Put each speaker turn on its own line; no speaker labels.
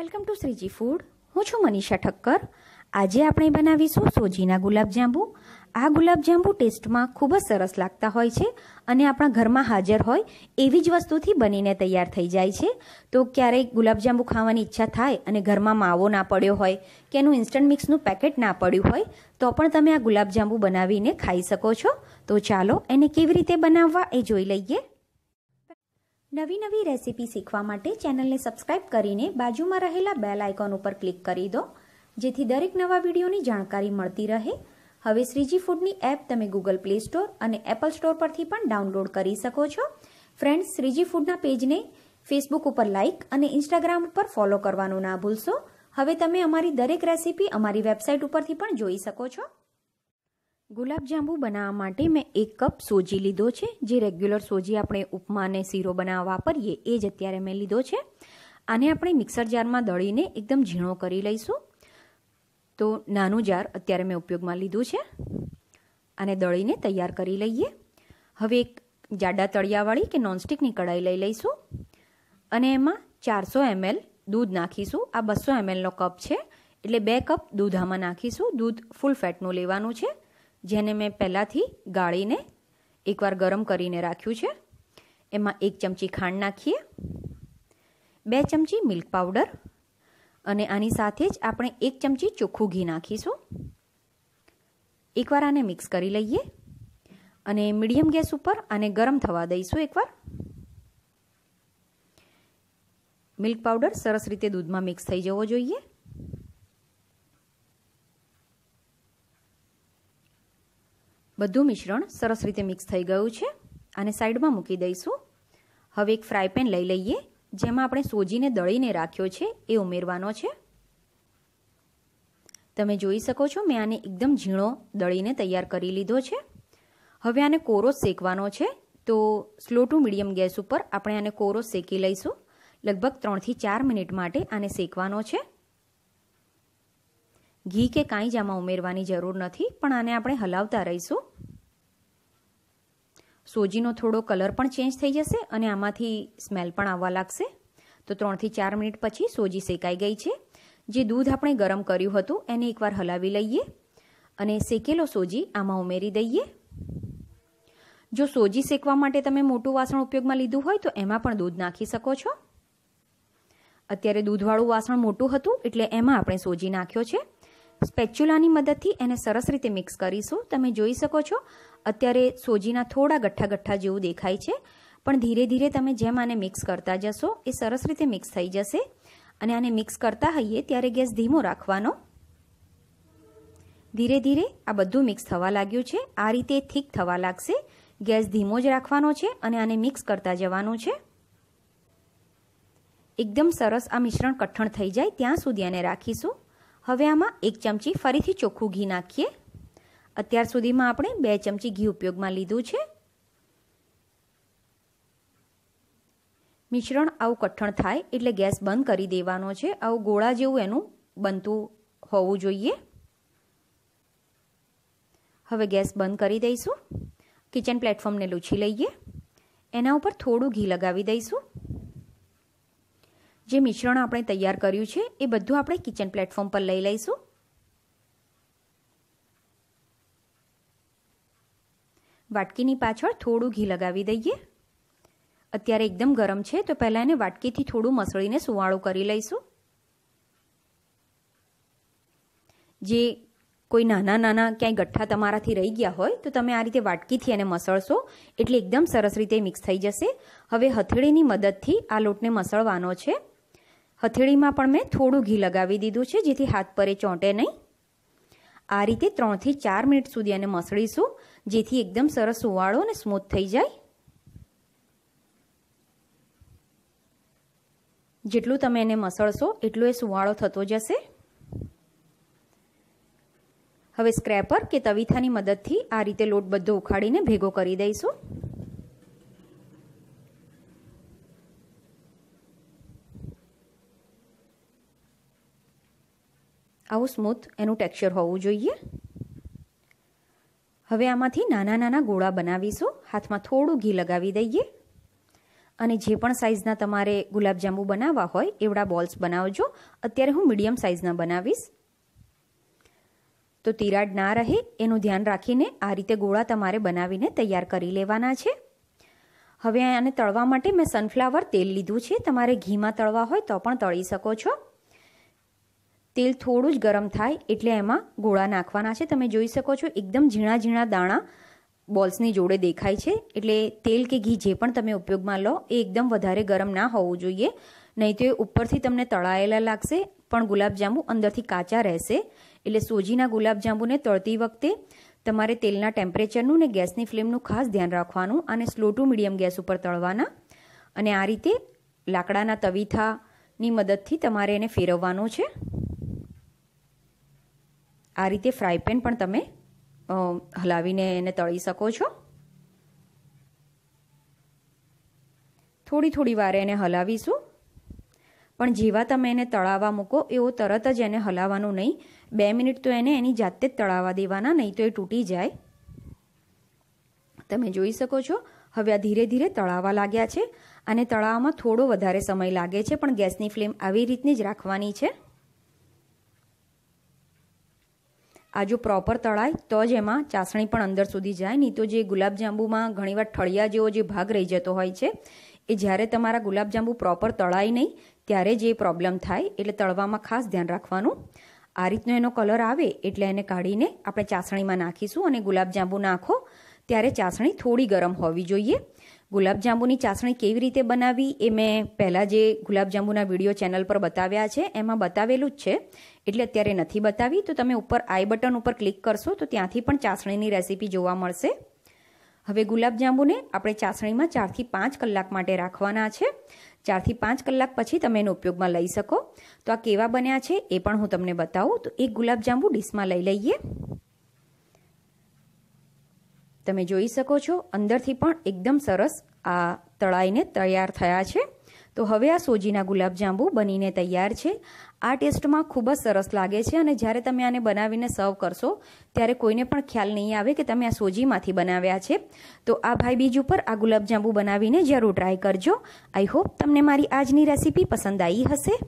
welcome to Shriji food હું છું મનીષા ઠક્કર આજે આપણે બનાવીશું સોજીના ગુલાબજાંબુ આ ગુલાબજાંબુ ટેસ્ટમાં ખૂબ જ સરસ લાગતા હોય છે અને આપણા ઘરમાં હાજર હોય એવી જ વસ્તુથી બનીને તૈયાર થઈ જાય છે તો ક્યારેક ગુલાબજાંબુ ખાવાની ઈચ્છા થાય અને ઘરમાં માવો ના પડ્યો હોય કે એનું ઇન્સ્ટન્ટ મિક્સનું પેકેટ ના પડ્યું હોય તો પણ તમે આ ગુલાબજાંબુ બનાવીને ખાઈ શકો છો તો ચાલો એને કેવી રીતે બનાવવા એ જોઈ લઈએ નવી નવી રેસિપી શીખવા માટે ચેનલને સબસ્ક્રાઇબ કરીને બાજુમાં રહેલા બેલ આઇકોન ઉપર ક્લિક કરી દો જેથી દરેક નવા વિડીયોની જાણકારી મળતી રહે હવે શ્રીજી ફૂડની એપ તમે ગૂગલ પ્લે સ્ટોર અને એપલ સ્ટોર પરથી પણ ડાઉનલોડ કરી શકો છો ફ્રેન્ડ્સ શ્રીજી ફૂડના પેજને ફેસબુક ઉપર લાઇક અને ઇન્સ્ટાગ્રામ ઉપર ફોલો કરવાનું ના ભૂલશો હવે તમે અમારી દરેક રેસીપી અમારી વેબસાઇટ ઉપરથી પણ જોઈ શકો છો ગુલાબજાંબુ બનાવવા માટે મેં એક કપ સોજી લીધો છે જે રેગ્યુલર સોજી આપણે ઉપમા અને શીરો બનાવવા વાપરીએ એ જ અત્યારે મેં લીધો છે આને આપણે મિક્સર જારમાં દળીને એકદમ ઝીણો કરી લઈશું તો નાનું જાર અત્યારે મેં ઉપયોગમાં લીધું છે અને દળીને તૈયાર કરી લઈએ હવે એક જાડા તળિયાવાળી કે નોનસ્ટિકની કઢાઈ લઈ લઈશું અને એમાં ચારસો એમએલ દૂધ નાખીશું આ બસો એમએલનો કપ છે એટલે બે કપ દૂધ આમાં નાખીશું દૂધ ફૂલ ફેટનું લેવાનું છે જેને મેં પહેલાંથી ગાળીને એકવાર ગરમ કરીને રાખ્યું છે એમાં એક ચમચી ખાંડ નાખીએ બે ચમચી મિલ્ક પાવડર અને આની સાથે જ આપણે એક ચમચી ચોખ્ખું ઘી નાખીશું એકવાર આને મિક્સ કરી લઈએ અને મીડિયમ ગેસ ઉપર આને ગરમ થવા દઈશું એકવાર મિલ્ક પાવડર સરસ રીતે દૂધમાં મિક્સ થઈ જવો જોઈએ બધું મિશ્રણ સરસ રીતે મિક્સ થઈ ગયું છે આને સાઈડમાં મૂકી દઈશું હવે એક ફ્રાય પેન લઈ લઈએ જેમાં આપણે સોજીને દળીને રાખ્યો છે એ ઉમેરવાનો છે તમે જોઈ શકો છો મેં આને એકદમ ઝીણો દળીને તૈયાર કરી લીધો છે હવે આને કોરો શેકવાનો છે તો સ્લો ટુ મીડિયમ ગેસ ઉપર આપણે આને કોરો શેકી લઈશું લગભગ ત્રણથી ચાર મિનિટ માટે આને શેકવાનો છે ઘી કે કાંઈ જ આમાં ઉમેરવાની જરૂર નથી પણ આને આપણે હલાવતા રહીશું સોજીનો થોડો કલર પણ ચેન્જ થઈ જશે અને આમાંથી સ્મેલ પણ આવવા લાગશે તો ત્રણથી ચાર મિનિટ પછી સોજી શેકાઈ ગઈ છે જે દૂધ આપણે ગરમ કર્યું હતું એને એકવાર હલાવી લઈએ અને શેકેલો સોજી આમાં ઉમેરી દઈએ જો સોજી શેકવા માટે તમે મોટું વાસણ ઉપયોગમાં લીધું હોય તો એમાં પણ દૂધ નાખી શકો છો અત્યારે દૂધવાળું વાસણ મોટું હતું એટલે એમાં આપણે સોજી નાખ્યો છે સ્પેચ્યુલાની મદદથી એને સરસ રીતે મિક્સ કરીશું તમે જોઈ શકો છો અત્યારે સોજીના થોડા ગઠ્ઠા ગઠ્ઠા જેવું દેખાય છે પણ ધીરે ધીરે તમે જેમ આને મિક્સ કરતા જશો એ સરસ રીતે મિક્સ થઈ જશે અને આને મિક્સ કરતા હઈએ ત્યારે ગેસ ધીમો રાખવાનો ધીરે ધીરે આ બધું મિક્સ થવા લાગ્યું છે આ રીતે થીક થવા લાગશે ગેસ ધીમો જ રાખવાનો છે અને આને મિક્સ કરતા જવાનું છે એકદમ સરસ આ મિશ્રણ કઠણ થઈ જાય ત્યાં સુધી આને રાખીશું હવે આમાં એક ચમચી ફરીથી ચોખ્ખું ઘી નાખીએ અત્યાર સુધીમાં આપણે બે ચમચી ઘી ઉપયોગમાં લીધું છે મિશ્રણ આવું કઠણ થાય એટલે ગેસ બંધ કરી દેવાનો છે આવું ગોળા જેવું એનું બનતું હોવું જોઈએ હવે ગેસ બંધ કરી દઈશું કિચન પ્લેટફોર્મને લૂછી લઈએ એના ઉપર થોડું ઘી લગાવી દઈશું જે મિશ્રણ આપણે તૈયાર કર્યું છે એ બધું આપણે કિચન પ્લેટફોર્મ પર લઈ લઈશું વાટકીની પાછળ થોડું ઘી લગાવી દઈએ અત્યારે એકદમ ગરમ છે તો પહેલાં એને વાટકીથી થોડું મસળીને સુવાળું કરી લઈશું જે કોઈ નાના નાના ક્યાંય ગઠ્ઠા તમારાથી રહી ગયા હોય તો તમે આ રીતે વાટકીથી એને મસળશો એટલે એકદમ સરસ રીતે મિક્સ થઈ જશે હવે હથેળીની મદદથી આ લોટને મસળવાનો છે હથેળીમાં પણ મેં થોડું ઘી લગાવી દીધું છે જેથી હાથ પરે ચોંટે નહીં આ રીતે ત્રણથી ચાર મિનિટ સુધી એને મસળીશું જેથી એકદમ સરસ ઉવાળો અને સ્મૂથ થઈ જાય જેટલું તમે એને મસળશો એટલો એ સુવાળો થતો જશે હવે સ્ક્રેપર કે તવીથાની મદદથી આ રીતે લોટ બધો ઉખાડીને ભેગો કરી દઈશું આવું સ્મૂથ એનું ટેક્સચર હોવું જોઈએ હવે આમાંથી નાના નાના ગોળા બનાવીશું હાથમાં થોડું ઘી લગાવી દઈએ અને જે પણ સાઇઝના તમારે ગુલાબજાંબુ બનાવવા હોય એવડા બોલ્સ બનાવજો અત્યારે હું મીડિયમ સાઇઝના બનાવીશ તો તિરાડ ના રહે એનું ધ્યાન રાખીને આ રીતે ગોળા તમારે બનાવીને તૈયાર કરી લેવાના છે હવે આને તળવા માટે મેં સનફ્લાવર તેલ લીધું છે તમારે ઘીમાં તળવા હોય તો પણ તળી શકો છો તેલ થોડું જ ગરમ થાય એટલે એમાં ગોળા નાખવાના છે તમે જોઈ શકો છો એકદમ ઝીણા ઝીણા દાણા બોલ્સની જોડે દેખાય છે એટલે તેલ કે ઘી જે પણ તમે ઉપયોગમાં લો એ એકદમ વધારે ગરમ ના હોવું જોઈએ નહીં તો એ ઉપરથી તમને તળાયેલા લાગશે પણ ગુલાબજાંબુ અંદરથી કાચા રહેશે એટલે સોજીના ગુલાબજાંબુને તળતી વખતે તમારે તેલના ટેમ્પરેચરનું ને ગેસની ફ્લેમનું ખાસ ધ્યાન રાખવાનું અને સ્લો ટુ મીડિયમ ગેસ ઉપર તળવાના અને આ રીતે લાકડાના તવીથાની મદદથી તમારે એને ફેરવવાનો છે આ રીતે ફ્રાય પણ તમે હલાવીને એને તળી શકો છો થોડી થોડી વારે એને હલાવીશું પણ જેવા તમે એને તળાવવા મૂકો એવો તરત જ એને હલાવવાનું નહીં બે મિનિટ તો એને એની જાતે જ તળાવવા દેવાના નહીં તો એ તૂટી જાય તમે જોઈ શકો છો હવે આ ધીરે ધીરે તળાવવા લાગ્યા છે અને તળાવમાં થોડો વધારે સમય લાગે છે પણ ગેસની ફ્લેમ આવી રીતની જ રાખવાની છે આજુ પ્રોપર તળાય તો જ એમાં ચાસણી પણ અંદર સુધી જાય નહીં તો જે ગુલાબજાંબુમાં ઘણીવાર ઠળિયા જેવો જે ભાગ રહી જતો હોય છે એ જ્યારે તમારા ગુલાબજાંબુ પ્રોપર તળાય નહીં ત્યારે જે પ્રોબ્લેમ થાય એટલે તળવામાં ખાસ ધ્યાન રાખવાનું આ રીતનો એનો કલર આવે એટલે એને કાઢીને આપણે ચાસણીમાં નાખીશું અને ગુલાબજાંબુ નાખો ત્યારે ચાસણી થોડી ગરમ હોવી જોઈએ ગુલાબજાંબુની ચાસણી કેવી રીતે બનાવી એ મેં પહેલાં જે ગુલાબજાંબુના વિડીયો ચેનલ પર બતાવ્યા છે એમાં બતાવેલું જ છે એટલે અત્યારે નથી બતાવી તો તમે ઉપર આઈ બટન ઉપર ક્લિક કરશો તો ત્યાંથી પણ ચાસણીની રેસીપી જોવા મળશે હવે ગુલાબજાંબુને આપણે ચાસણીમાં ચારથી પાંચ કલાક માટે રાખવાના છે ચારથી પાંચ કલાક પછી તમે એનો ઉપયોગમાં લઈ શકો તો આ કેવા બન્યા છે એ પણ હું તમને બતાવું તો એક ગુલાબજાંબુ ડીશમાં લઈ લઈએ તમે જોઈ શકો છો અંદરથી પણ એકદમ સરસ આ તળાઈને તૈયાર થયા છે તો હવે આ સોજીના ગુલાબજાંબુ બનીને તૈયાર છે આ ટેસ્ટમાં ખૂબ જ સરસ લાગે છે અને જ્યારે તમે આને બનાવીને સર્વ કરશો ત્યારે કોઈને પણ ખ્યાલ નહીં આવે કે તમે આ સોજીમાંથી બનાવ્યા છે તો આ ભાઈ બીજ ઉપર આ ગુલાબજાંબુ બનાવીને જરૂર ટ્રાય કરજો આઈ હોપ તમને મારી આજની રેસીપી પસંદ આવી હશે